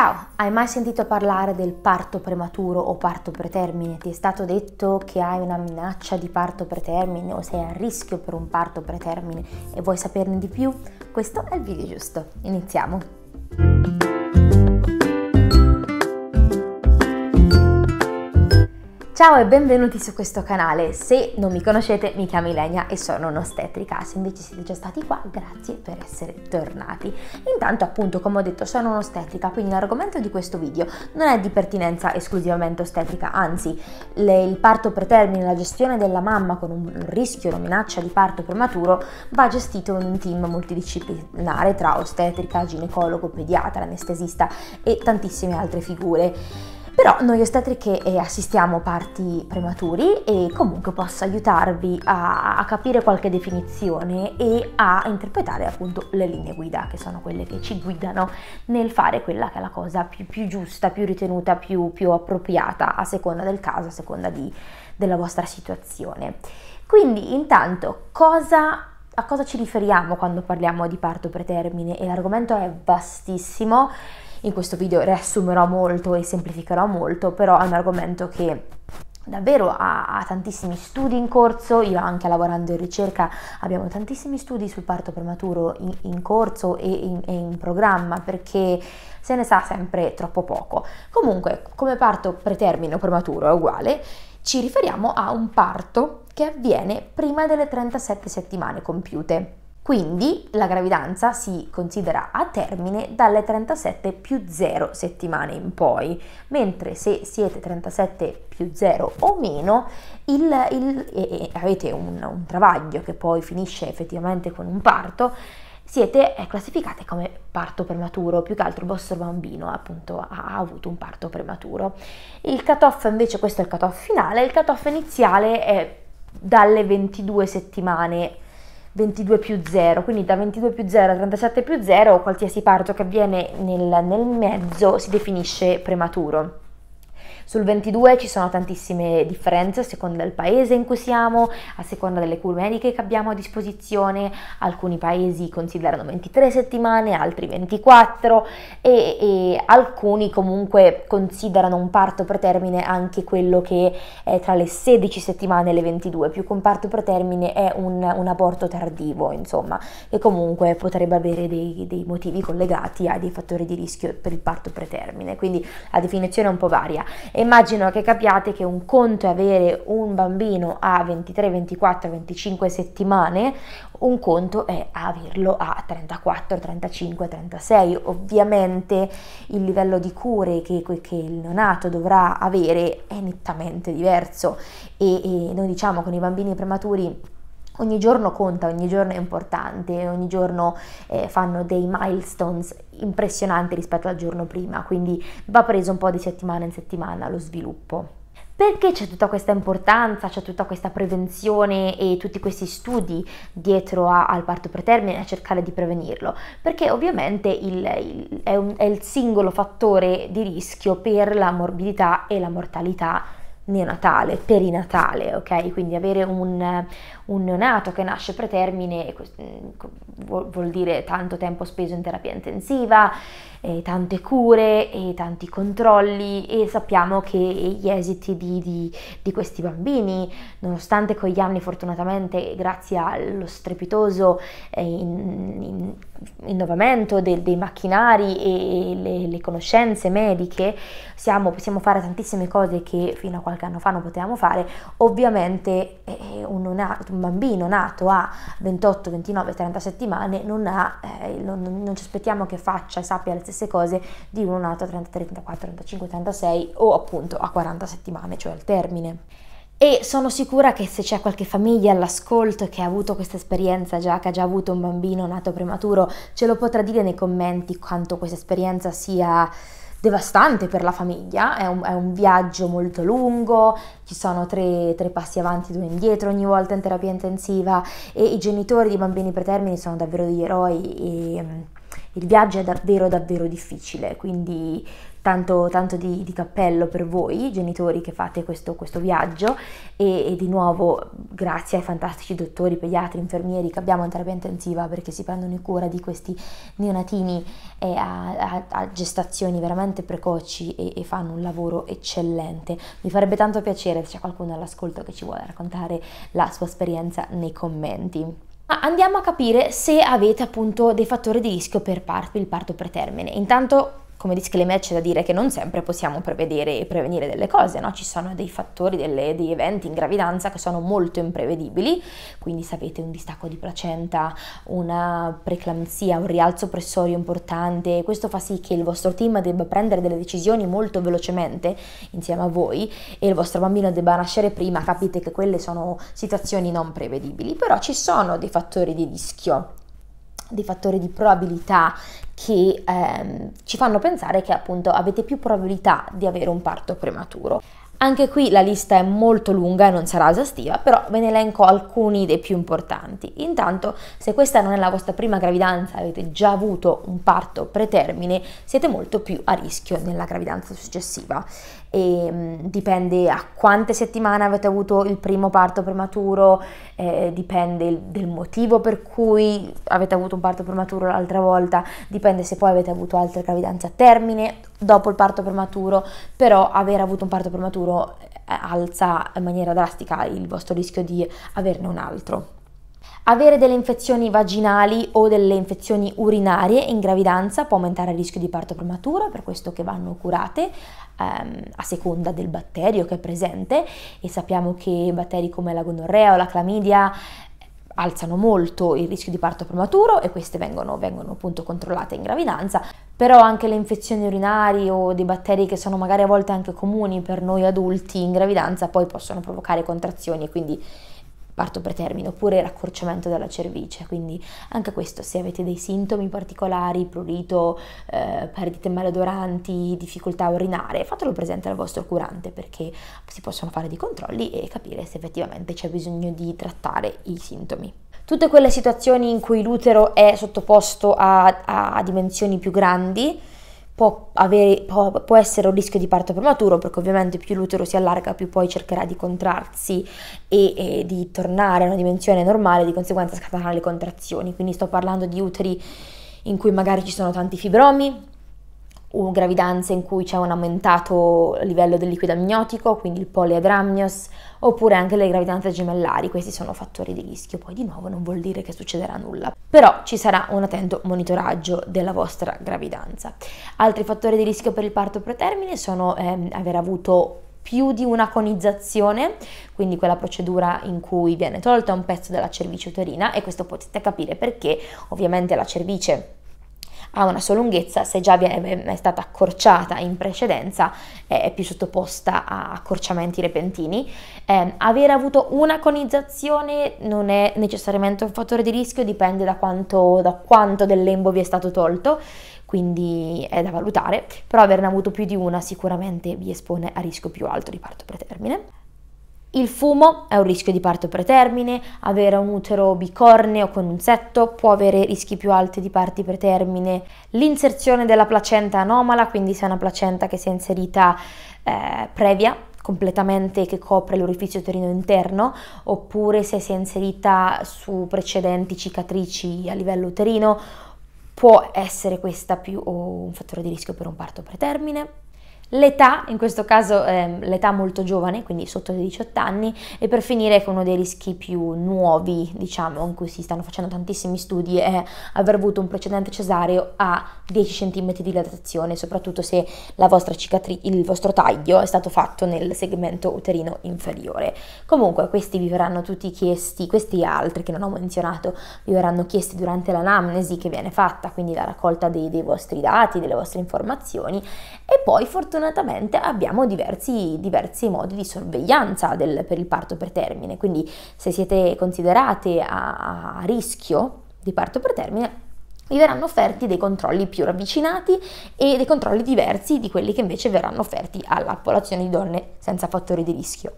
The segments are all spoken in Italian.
Ciao, hai mai sentito parlare del parto prematuro o parto pretermine? Ti è stato detto che hai una minaccia di parto pretermine o sei a rischio per un parto pretermine e vuoi saperne di più? Questo è il video giusto. Iniziamo! Ciao e benvenuti su questo canale, se non mi conoscete mi chiamo Ilenia e sono un'ostetrica, se invece siete già stati qua grazie per essere tornati. Intanto appunto come ho detto sono un'ostetrica quindi l'argomento di questo video non è di pertinenza esclusivamente ostetrica, anzi le, il parto pretermine, la gestione della mamma con un rischio, una minaccia di parto prematuro va gestito in un team multidisciplinare tra ostetrica, ginecologo, pediatra, anestesista e tantissime altre figure. Però noi ostetriche eh, assistiamo parti prematuri e comunque posso aiutarvi a, a capire qualche definizione e a interpretare appunto le linee guida, che sono quelle che ci guidano nel fare quella che è la cosa più, più giusta, più ritenuta, più, più, appropriata a seconda del caso, a seconda di, della vostra situazione. Quindi intanto cosa a cosa ci riferiamo quando parliamo di parto pretermine? E l'argomento è vastissimo in questo video riassumerò molto e semplificherò molto, però è un argomento che davvero ha, ha, tantissimi studi in corso, io anche lavorando in ricerca abbiamo tantissimi studi sul parto prematuro in, in corso e in, e in programma perché se ne sa sempre troppo poco. Comunque, come parto pretermine o prematuro è uguale, ci riferiamo a un parto che avviene prima delle 37 settimane compiute. Quindi la gravidanza si considera a termine dalle 37 più 0 settimane in poi, mentre se siete 37 più 0 o meno il, il, e, e avete un, un travaglio che poi finisce effettivamente con un parto, siete eh, classificate come parto prematuro, più che altro il vostro bambino appunto ha avuto un parto prematuro. Il cutoff invece, questo è il cutoff finale, il cutoff iniziale è dalle 22 settimane 22 più 0, quindi da 22 più 0 a 37 più 0 qualsiasi parto che avviene nel, nel mezzo si definisce prematuro. Sul 22 ci sono tantissime differenze a seconda del paese in cui siamo, a seconda delle cure mediche che abbiamo a disposizione, alcuni paesi considerano 23 settimane, altri 24 e, e alcuni comunque considerano un parto pretermine anche quello che è tra le 16 settimane e le 22, più che un parto pretermine è un, un aborto tardivo, insomma, che comunque potrebbe avere dei, dei motivi collegati a dei fattori di rischio per il parto pretermine, quindi la definizione è un po' varia. Immagino che capiate che un conto è avere un bambino a 23, 24, 25 settimane, un conto è averlo a 34, 35, 36. Ovviamente il livello di cure che, che il neonato dovrà avere è nettamente diverso e, e noi diciamo con i bambini prematuri Ogni giorno conta, ogni giorno è importante, ogni giorno eh, fanno dei milestones impressionanti rispetto al giorno prima, quindi va preso un po' di settimana in settimana lo sviluppo. Perché c'è tutta questa importanza, c'è tutta questa prevenzione e tutti questi studi dietro a, al parto pretermine a cercare di prevenirlo? Perché ovviamente il, il, è, un, è il singolo fattore di rischio per la morbidità e la mortalità neonatale, perinatale, ok? Quindi avere un, un neonato che nasce pretermine mm, vuol dire tanto tempo speso in terapia intensiva, tante cure e tanti controlli e sappiamo che gli esiti di, di, di questi bambini, nonostante con gli anni fortunatamente grazie allo strepitoso eh, in, in, innovamento dei, dei macchinari e le, le conoscenze mediche, siamo, possiamo fare tantissime cose che fino a qualche qualche anno fa non potevamo fare, ovviamente eh, eh, un, nato, un, bambino nato a 28, 29, 30 settimane non, ha, eh, non, non, ci aspettiamo che faccia e sappia le stesse cose di uno nato a 30, 34, 35, 36 o appunto a 40 settimane, cioè al termine. E sono sicura che se c'è qualche famiglia all'ascolto che ha avuto questa esperienza già, che ha già avuto un bambino nato prematuro, ce lo potrà dire nei commenti quanto questa esperienza sia devastante per la famiglia, è un, è un viaggio molto lungo, ci sono tre, tre, passi avanti e due indietro ogni volta in terapia intensiva e i genitori di bambini pretermini sono davvero degli eroi e mm, il viaggio è davvero davvero difficile, quindi tanto, tanto di, di, cappello per voi, genitori che fate questo, questo viaggio e, e, di nuovo grazie ai fantastici dottori, pediatri, infermieri che abbiamo in terapia intensiva perché si prendono cura di questi neonatini eh, a, a, a, gestazioni veramente precoci e, e, fanno un lavoro eccellente. Mi farebbe tanto piacere se c'è qualcuno all'ascolto che ci vuole raccontare la sua esperienza nei commenti. andiamo a capire se avete appunto dei fattori di rischio per il parto pretermine. Intanto come disclaimer c'è da dire che non sempre possiamo prevedere e prevenire delle cose, no? ci sono dei fattori, delle, degli eventi in gravidanza che sono molto imprevedibili, quindi se avete un distacco di placenta, una preclampsia, un rialzo pressorio importante, questo fa sì che il vostro team debba prendere delle decisioni molto velocemente insieme a voi e il vostro bambino debba nascere prima, capite che quelle sono situazioni non prevedibili, però ci sono dei fattori di rischio dei fattori di probabilità che ehm, ci fanno pensare che appunto avete più probabilità di avere un parto prematuro. Anche qui la lista è molto lunga e non sarà esaustiva, però ve ne elenco alcuni dei più importanti. Intanto, se questa non è la vostra prima gravidanza, avete già avuto un parto pretermine, siete molto più a rischio nella gravidanza successiva. E, ehm, mh, dipende a quante settimane avete avuto il primo parto prematuro, eh, dipende del motivo per cui avete avuto un parto prematuro l'altra volta, dipende se poi avete avuto altre gravidanze a termine dopo il parto prematuro, però aver avuto un parto prematuro eh, alza in maniera drastica il vostro rischio di averne un altro. Avere delle infezioni vaginali o delle infezioni urinarie in gravidanza può aumentare il rischio di parto prematuro, per questo che vanno curate ehm, a seconda del batterio che è presente e sappiamo che batteri come la gonorrea o la clamidia alzano molto il rischio di parto prematuro e queste vengono, vengono appunto controllate in gravidanza, però anche le infezioni urinarie o dei batteri che sono magari a volte anche comuni per noi adulti in gravidanza poi possono provocare contrazioni e quindi parto pretermine, oppure raccorciamento della cervice, quindi anche questo se avete dei sintomi particolari, prurito, eh, perdite malodoranti, difficoltà a urinare, fatelo presente al vostro curante perché si possono fare dei controlli e capire se effettivamente c'è bisogno di trattare i sintomi. Tutte quelle situazioni in cui l'utero è sottoposto a, a dimensioni più grandi, può, avere, può, può, essere un rischio di parto prematuro, perché ovviamente più l'utero si allarga, più poi cercherà di contrarsi e, e di tornare a una dimensione normale, di conseguenza scatenare le contrazioni. Quindi sto parlando di uteri in cui magari ci sono tanti fibromi, gravidanze in cui c'è un aumentato livello del liquido amniotico, quindi il poliadramnios, oppure anche le gravidanze gemellari, questi sono fattori di rischio, poi di nuovo non vuol dire che succederà nulla, però ci sarà un attento monitoraggio della vostra gravidanza. Altri fattori di rischio per il parto pretermine sono ehm, aver avuto più di una conizzazione, quindi quella procedura in cui viene tolta un pezzo della cervice uterina e questo potete capire perché ovviamente la cervice ha una sua lunghezza, se già è stata accorciata in precedenza è più sottoposta a accorciamenti repentini. Eh, aver avuto una conizzazione non è necessariamente un fattore di rischio, dipende da quanto, da quanto del lembo vi è stato tolto, quindi è da valutare, però averne avuto più di una sicuramente vi espone a rischio più alto di parto pretermine. Il fumo è un rischio di parto pretermine, avere un utero bicorneo con un setto può avere rischi più alti di parti pretermine, l'inserzione della placenta anomala, quindi se è una placenta che si è inserita eh, previa completamente che copre l'orifizio uterino interno, oppure se si è inserita su precedenti cicatrici a livello uterino, può essere questa più un fattore di rischio per un parto pretermine. L'età, in questo caso ehm, l'età molto giovane, quindi sotto i 18 anni, e per finire con uno dei rischi più nuovi, diciamo, in cui si stanno facendo tantissimi studi, è aver avuto un precedente cesareo a 10 cm di dilatazione, soprattutto se cicatri- il vostro taglio è stato fatto nel segmento uterino inferiore. Comunque, questi vi verranno tutti chiesti, questi altri che non ho menzionato, vi verranno chiesti durante l'anamnesi che viene fatta, quindi la raccolta dei, dei vostri dati, delle vostre informazioni, e poi fortunatamente fortunatamente abbiamo diversi, diversi modi di sorveglianza del, per il parto per termine, quindi se siete considerate a, a rischio di parto per termine vi verranno offerti dei controlli più ravvicinati e dei controlli diversi di quelli che invece verranno offerti alla popolazione di donne senza fattori di rischio.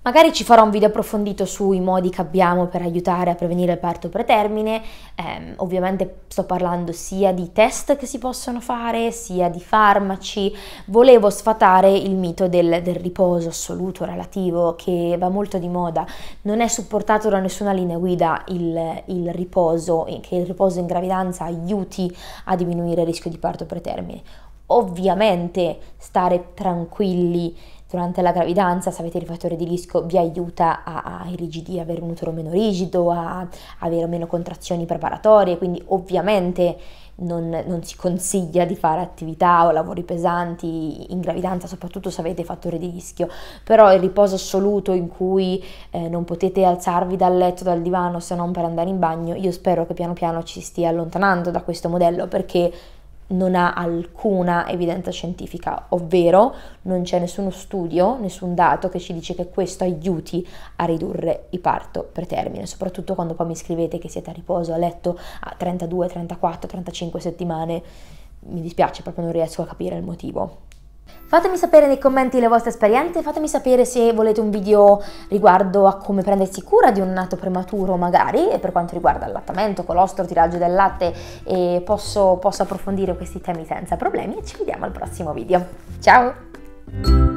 Magari ci farò un video approfondito sui modi che abbiamo per aiutare a prevenire il parto pretermine, eh, ovviamente sto parlando sia di test che si possono fare, sia di farmaci, volevo sfatare il mito del, del riposo assoluto, relativo, che va molto di moda, non è supportato da nessuna linea guida il, il riposo, che il riposo in gravidanza aiuti a diminuire il rischio di parto pretermine. Ovviamente stare tranquilli durante la gravidanza, se avete il fattore di rischio, vi aiuta a, a irrigidire, avere un utero meno rigido, a, a avere meno contrazioni preparatorie, quindi ovviamente non, non, si consiglia di fare attività o lavori pesanti in gravidanza, soprattutto se avete fattore di rischio, però il riposo assoluto in cui eh, non potete alzarvi dal letto, dal divano se non per andare in bagno, io spero che piano piano ci stia allontanando da questo modello perché non ha alcuna evidenza scientifica, ovvero non c'è nessuno studio, nessun dato che ci dice che questo aiuti a ridurre il parto per termine, soprattutto quando poi mi scrivete che siete a riposo a letto a 32, 34, 35 settimane, mi dispiace, proprio non riesco a capire il motivo. Fatemi sapere nei commenti le vostre esperienze, fatemi sapere se volete un video riguardo a come prendersi cura di un nato prematuro magari, per quanto riguarda allattamento, colostro, tiraggio del latte e posso, posso approfondire questi temi senza problemi e ci vediamo al prossimo video. Ciao!